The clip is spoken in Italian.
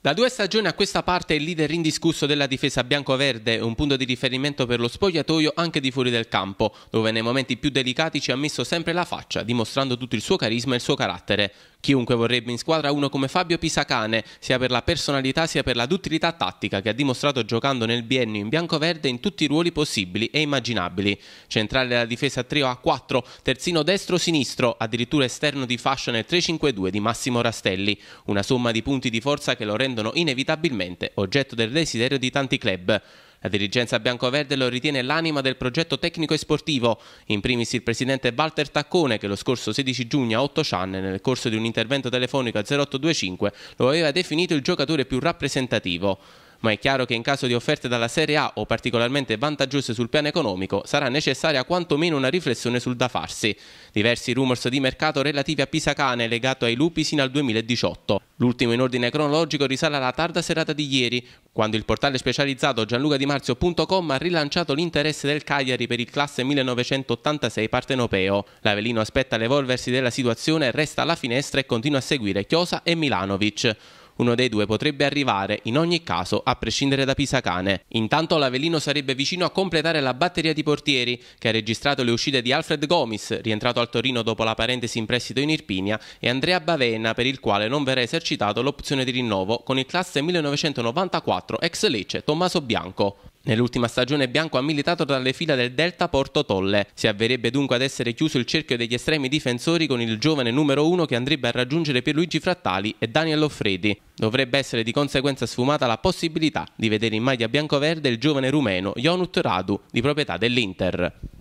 Da due stagioni a questa parte il leader indiscusso della difesa bianco-verde è un punto di riferimento per lo spogliatoio anche di fuori del campo, dove nei momenti più delicati ci ha messo sempre la faccia, dimostrando tutto il suo carisma e il suo carattere. Chiunque vorrebbe in squadra uno come Fabio Pisacane, sia per la personalità sia per la duttilità tattica che ha dimostrato giocando nel biennio in bianco-verde in tutti i ruoli possibili e immaginabili. Centrale della difesa trio A4, terzino destro-sinistro, addirittura esterno di fascia nel 3-5-2 di Massimo Rastelli, una somma di punti di forza che lo rende rendono inevitabilmente oggetto del desiderio di tanti club. La dirigenza biancoverde lo ritiene l'anima del progetto tecnico e sportivo, in primis il presidente Walter Taccone che lo scorso 16 giugno a 8 Cianne, nel corso di un intervento telefonico al 0825, lo aveva definito il giocatore più rappresentativo ma è chiaro che in caso di offerte dalla Serie A o particolarmente vantaggiose sul piano economico sarà necessaria quantomeno una riflessione sul da farsi. Diversi rumors di mercato relativi a Pisacane legato ai lupi sino al 2018. L'ultimo in ordine cronologico risale alla tarda serata di ieri, quando il portale specializzato gianlucadimarzio.com ha rilanciato l'interesse del Cagliari per il classe 1986 partenopeo. L'Avelino aspetta l'evolversi della situazione, resta alla finestra e continua a seguire Chiosa e Milanovic. Uno dei due potrebbe arrivare in ogni caso a prescindere da Pisacane. Intanto l'Avelino sarebbe vicino a completare la batteria di portieri che ha registrato le uscite di Alfred Gomis, rientrato al Torino dopo la parentesi in prestito in Irpinia, e Andrea Bavena per il quale non verrà esercitato l'opzione di rinnovo con il classe 1994 ex Lecce Tommaso Bianco. Nell'ultima stagione Bianco ha militato tra le fila del Delta Porto Tolle. Si avverebbe dunque ad essere chiuso il cerchio degli estremi difensori con il giovane numero uno che andrebbe a raggiungere Pierluigi Frattali e Daniel Offredi. Dovrebbe essere di conseguenza sfumata la possibilità di vedere in maglia bianco-verde il giovane rumeno Jonut Radu, di proprietà dell'Inter.